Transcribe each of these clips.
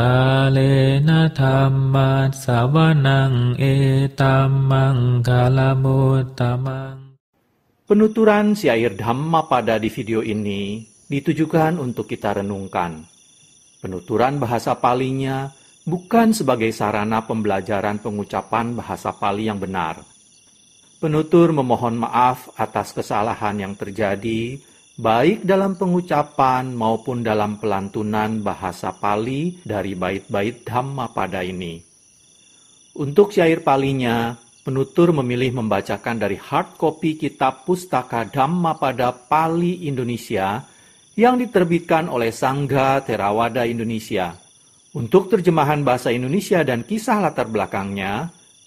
กาเลนะธรรมัสสวนังเอตัมมังคาลมุตตมัง e Penuturan air Dhamma pada di video ini ditujukan untuk kita renungkan. Penuturan bahasa palinya bukan sebagai sarana pembelajaran pengucapan bahasa pali yang benar. Penutur memohon maaf atas kesalahan yang terjadi baik dalam pengucapan maupun dalam pelantunan bahasa Pali dari bait-bait Dhamma pada ini. Untuk syair palinya, penutur memilih membacakan dari hard copy kitab pustaka Dhamma pada Pali Indonesia yang diterbitkan oleh Sangga Terawada Indonesia. Untuk terjemahan bahasa Indonesia dan kisah latar belakangnya,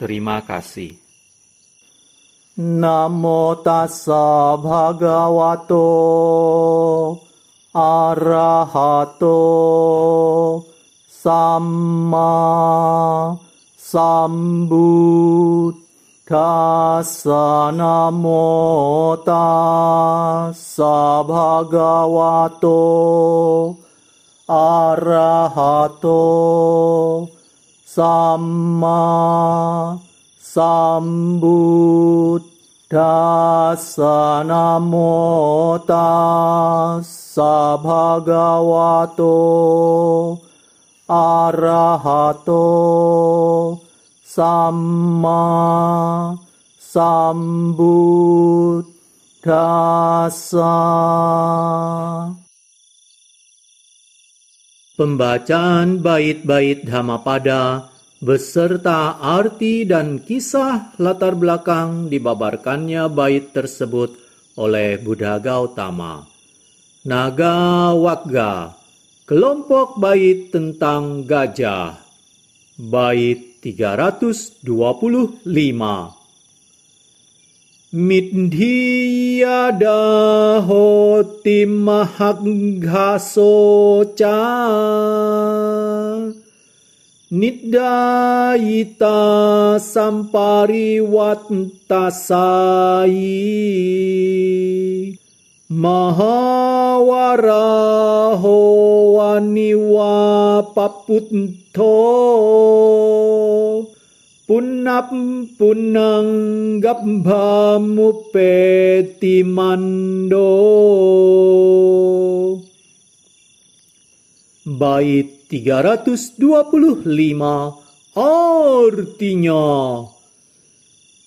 Terima kasih. Namo tassa bhagavato arahato sambut tassa namo tassa bhagavato arahato sama sambut dasana mota sabhagawato bhagavato arahato sama sambut dasana. Pembacaan bait-bait Dhammapada beserta arti dan kisah latar belakang dibabarkannya bait tersebut oleh Buddha Gautama. Naga Wagga, kelompok bait tentang gajah. Bait 325มิทิยาดาโหติมหักฆาโสจานิดายตาสัมปาริวัตตาสายมหาวราโหวานิวาปปุตโธ punap punanggap peti mando bait 325 artinya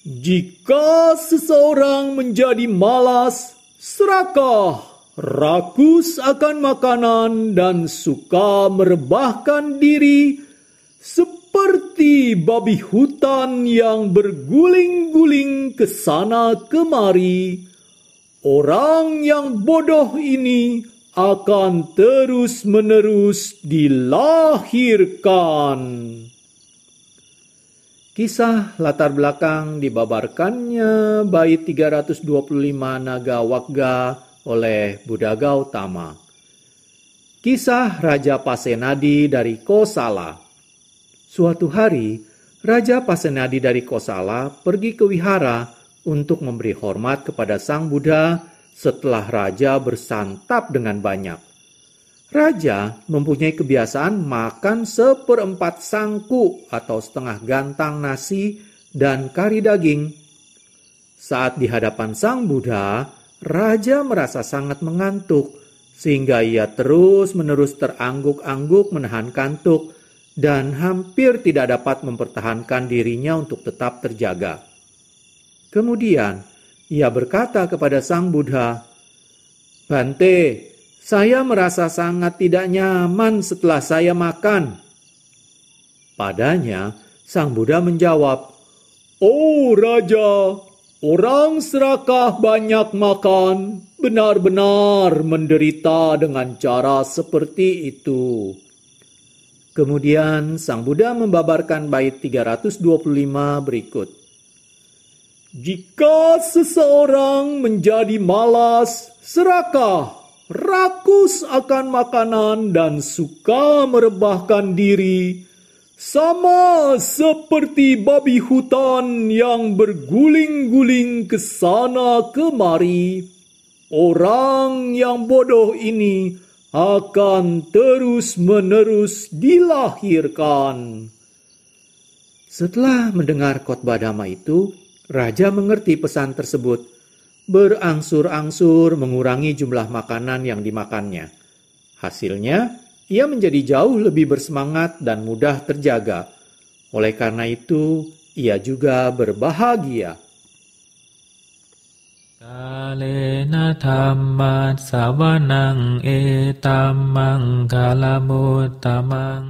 jika seseorang menjadi malas serakah rakus akan makanan dan suka merebahkan diri seperti babi hutan yang berguling-guling ke sana kemari, orang yang bodoh ini akan terus-menerus dilahirkan. Kisah latar belakang dibabarkannya bait 325 Naga Wakga oleh Buddha Gautama. Kisah Raja Pasenadi dari Kosala. Suatu hari, Raja Pasenadi dari Kosala pergi ke wihara untuk memberi hormat kepada Sang Buddha setelah raja bersantap dengan banyak. Raja mempunyai kebiasaan makan seperempat sangku atau setengah gantang nasi dan kari daging. Saat di hadapan Sang Buddha, raja merasa sangat mengantuk sehingga ia terus-menerus terangguk-angguk menahan kantuk dan hampir tidak dapat mempertahankan dirinya untuk tetap terjaga. Kemudian ia berkata kepada Sang Buddha, "Bante, saya merasa sangat tidak nyaman setelah saya makan." Padanya, Sang Buddha menjawab, "Oh Raja, Orang serakah banyak makan, benar-benar menderita dengan cara seperti itu. Kemudian Sang Buddha membabarkan bait 325 berikut. Jika seseorang menjadi malas, serakah, rakus akan makanan dan suka merebahkan diri, sama seperti babi hutan yang berguling-guling ke sana kemari. Orang yang bodoh ini akan terus-menerus dilahirkan. Setelah mendengar khotbah damai itu, raja mengerti pesan tersebut. Berangsur-angsur mengurangi jumlah makanan yang dimakannya. Hasilnya, ia menjadi jauh lebih bersemangat dan mudah terjaga. Oleh karena itu, ia juga berbahagia. าเลนะธรรมะสาวนังเอตัมมังคาลโมตตมัง